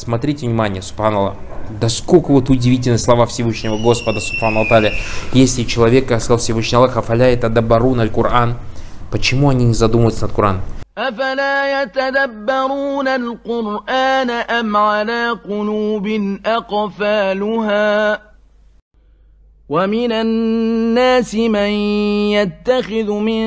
Смотрите внимание, Субханаллах. Да сколько вот удивительные слова Всевышнего Господа, Субхану Если человек, как сказал Всевышний Аллах, это адабарун аль Кур'ан, почему они не задумываются над Кур'ан? ومن الناس من يتخذ من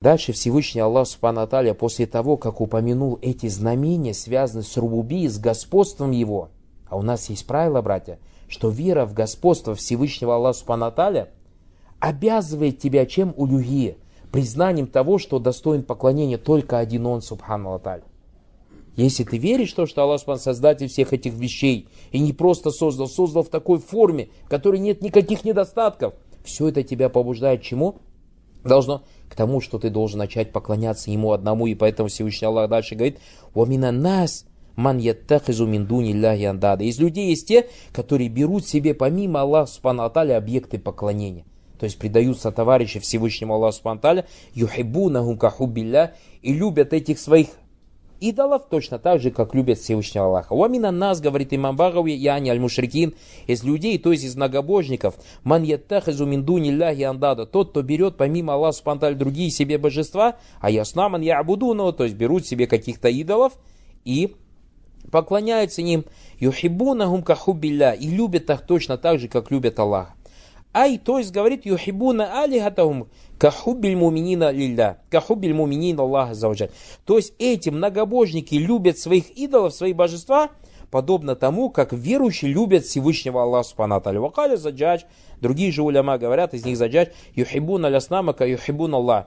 Дальше Всевышний Аллах Субхану Аталия, после того, как упомянул эти знамения, связанные с Рубуби, с господством его, а у нас есть правило, братья, что вера в господство Всевышнего Аллаха Субхану Аталия обязывает тебя чем улюги, признанием того, что достоин поклонения только один он, Субхану Аталия. Если ты веришь в то, что Аллах Субхану создатель всех этих вещей, и не просто создал, создал в такой форме, в которой нет никаких недостатков, все это тебя побуждает чему? Должно к тому, что ты должен начать поклоняться Ему одному, и поэтому Всевышний Аллах дальше говорит, «Вамина нас ман яттахизу мин дуни андада». Из людей есть те, которые берут себе помимо Аллаха Субхану объекты поклонения. То есть предаются товарищи Всевышнему Аллаху Субхану Аталя, юхибу нахум и любят этих своих идолов, точно так же, как любят Всевышнего Аллаха. Уамина нас, говорит имам Багави, не аль-мушрикин, из людей, то есть из многобожников, ман яттахизу миндуни ляхи андада, тот, кто берет помимо Аллаха спонталь другие себе божества, а ясна ман ябудуну, то есть берут себе каких-то идолов и поклоняются им, юхибунахум кахубилля, и любят их точно так же, как любят Аллаха. Ай, то есть говорит, юхибуна алихатахум, Кахубиль муминина лилля. Кахубиль муминина Аллаха зауджаль. То есть эти многобожники любят своих идолов, свои божества, подобно тому, как верующие любят Всевышнего Аллаха Субхану Вакаля заджадж Другие же уляма говорят, из них заджать, юхибун аляснамака, юхибун Аллах.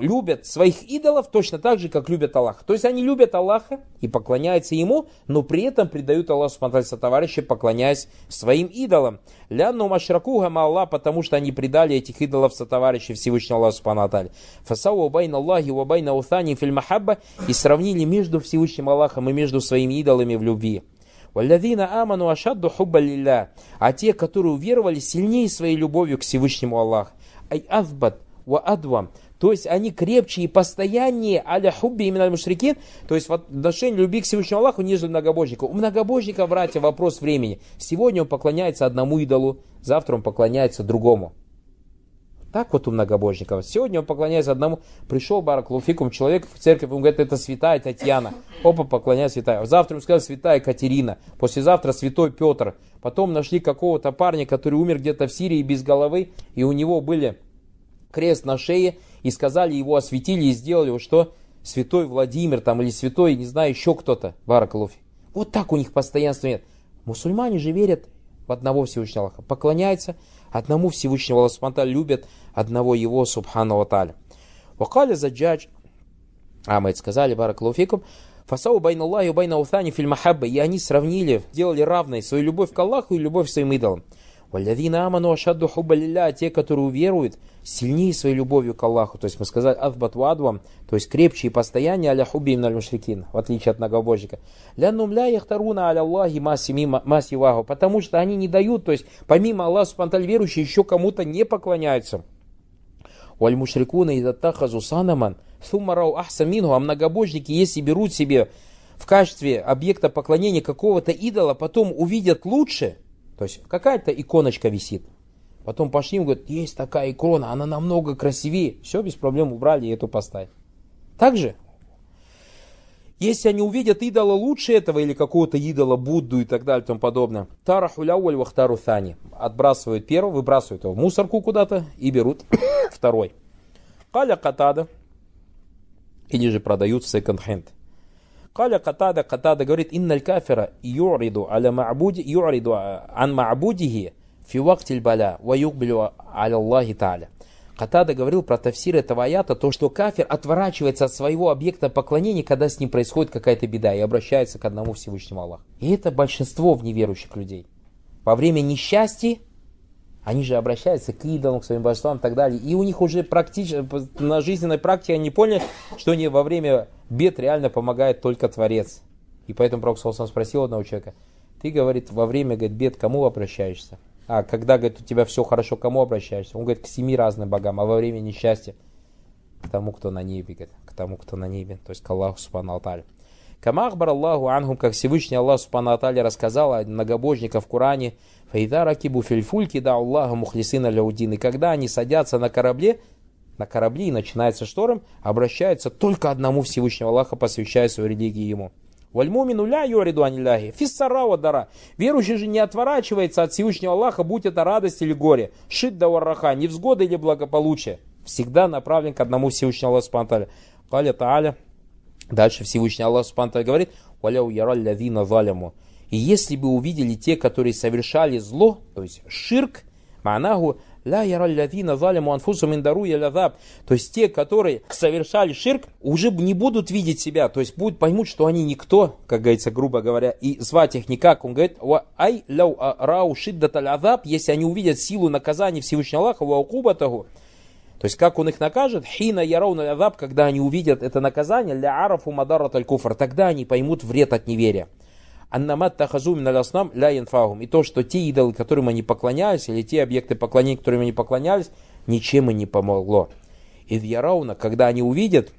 Любят своих идолов точно так же, как любят Аллаха. То есть они любят Аллаха и поклоняются Ему, но при этом предают Аллаху Субтитры товарища, поклоняясь своим идолам. Лянну машраку гама Аллах, потому что они предали этих идолов сотоварищей Всевышнего Аллаха Субтитры. Фасау вабайна Аллахи вабайна уфани фильмахабба и сравнили между Всевышним Аллахом и между своими идолами в любви. «Валядина аману ашадду хубба лилля». А те, которые уверовали, сильнее своей любовью к Всевышнему Аллах. «Ай азбат ва адвам». То есть они крепче и постояннее аля хубби именно мушрики, то есть в отношении любви к Всевышнему Аллаху, нежели многобожников. У многобожника, братья, вопрос времени. Сегодня он поклоняется одному идолу, завтра он поклоняется другому. Так вот у многобожников. Сегодня он поклоняется одному. Пришел Бараклуфикум, человек в церковь, он говорит, это святая Татьяна. Опа, поклоняйся святая. Завтра ему сказали, святая Катерина. Послезавтра святой Петр. Потом нашли какого-то парня, который умер где-то в Сирии без головы. И у него были крест на шее. И сказали, его осветили и сделали его что? Святой Владимир там или святой, не знаю, еще кто-то. Бараклуфи. Вот так у них постоянства нет. Мусульмане же верят одного Всевышнего Аллаха поклоняется, одному Всевышнего Аллаха любят, одного его Субхану Аталя. Вакаля заджадж, а мы это сказали, бараклауфикум, фасау байна Аллахи и байна Уфтани фильмахабба, и они сравнили, делали равной свою любовь к Аллаху и любовь к своим идолам. Валявина аману ашадду хубба а те, которые уверуют, сильнее своей любовью к Аллаху. То есть мы сказали афбат вадвам, то есть крепче и постояннее аля хубби мушрикин, в отличие от многобожника. Ля нумля яхтаруна аля Аллахи вагу, потому что они не дают, то есть помимо Аллаха субтитры верующие еще кому-то не поклоняются. Уаль мушрикуна идаттахазу санаман, суммарау ахсамину, а многобожники, если берут себе в качестве объекта поклонения какого-то идола, потом увидят лучше – то есть какая-то иконочка висит. Потом пошли, им говорят, есть такая икона, она намного красивее. Все, без проблем убрали и эту поставили. Так же? Если они увидят идола лучше этого или какого-то идола Будду и так далее и тому подобное, тарахуляуль вахтару тани. Отбрасывают первого, выбрасывают его в мусорку куда-то и берут второй. Каля катада. Или же продают в секонд-хенд. Каля Катада, Катада говорит, инналь кафира юриду аля ма'буди, юриду ан ма'будихи фи вактиль баля, ва юкбилю аля Аллахи та'аля. Катада говорил про тафсир этого аята, то, что кафир отворачивается от своего объекта поклонения, когда с ним происходит какая-то беда, и обращается к одному Всевышнему Аллаху. И это большинство в неверующих людей. Во время несчастья они же обращаются к идолам, к своим божествам и так далее. И у них уже практически на жизненной практике они поняли, что они во время бед реально помогает только Творец. И поэтому Пророк Салсан спросил одного человека, ты, говорит, во время говорит, бед кому обращаешься? А когда, говорит, у тебя все хорошо, кому обращаешься? Он говорит, к семи разным богам, а во время несчастья к тому, кто на небе, говорит, к тому, кто на небе, то есть к Аллаху Субхану Алталю. Камахбар Аллаху Ангум, как Всевышний Аллах Субхану рассказал о многобожниках в Коране, Файда Ракибу Фильфульки да Аллаха Мухлисина Ляудин. И когда они садятся на корабле, на корабли и начинается шторм, обращаются только одному Всевышнего Аллаху, посвящая свою религию ему. Вальмумину ля юриду анилляхи. Фиссарава дара. Верующий же не отворачивается от Всевышнего Аллаха, будь это радость или горе. шит Шидда варраха, невзгода или благополучие. Всегда направлен к одному Всевышнему Аллаху Спанталя. Каля Тааля. Дальше Всевышний Аллах Субтитры говорит, «Валяу яраль лавина заляму». И если бы увидели те, которые совершали зло, то есть ширк, манагу, ля яраль лавина заляму анфусу миндару ялязаб. То есть те, которые совершали ширк, уже не будут видеть себя, то есть будут поймут, что они никто, как говорится, грубо говоря, и звать их никак. Он говорит, «Ва ай ляу а рау шиддат аль если они увидят силу наказания Всевышнего Аллаха, ва укубатаху, то есть, как он их накажет? Хина яров азаб, когда они увидят это наказание, ля арафу мадара талькуфар, тогда они поймут вред от неверия. Аннамат тахазум наляснам ля инфагум. И то, что те идолы, которым они поклонялись, или те объекты поклонения, которым они поклонялись, ничем им не помогло. И в ярауна, когда они увидят,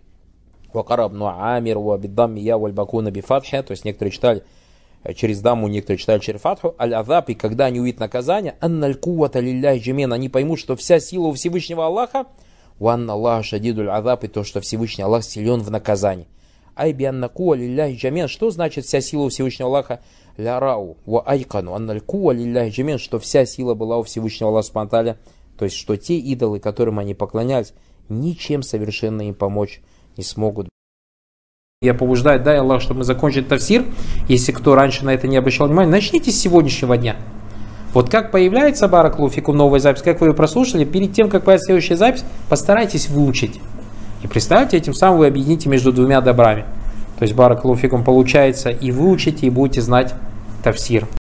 вакарабну амир, вабиддам, я, вальбакуна, бифатхе, то есть некоторые читали, Э, через даму некоторые читали через фатху, аль-азаб, и когда они увидят наказание, анналь кувата лилляй джимен, они поймут, что вся сила у Всевышнего Аллаха, у Аллах шадидуль азаб, и то, что Всевышний Аллах силен в наказании. Айби аннаку алилляй джамен, что значит вся сила у Всевышнего Аллаха? Лярау, ва айкану, анналь ку алилляй джамен, что вся сила была у Всевышнего Аллаха спонталя, то есть, что те идолы, которым они поклонялись, ничем совершенно им помочь не смогут. Я побуждаю, да, Аллах, чтобы мы закончили тавсир. Если кто раньше на это не обращал внимания, начните с сегодняшнего дня. Вот как появляется Барак Луфику новая запись, как вы ее прослушали, перед тем, как появится следующая запись, постарайтесь выучить. И представьте, этим самым вы объедините между двумя добрами. То есть Барак Луфиком получается и выучите, и будете знать тавсир.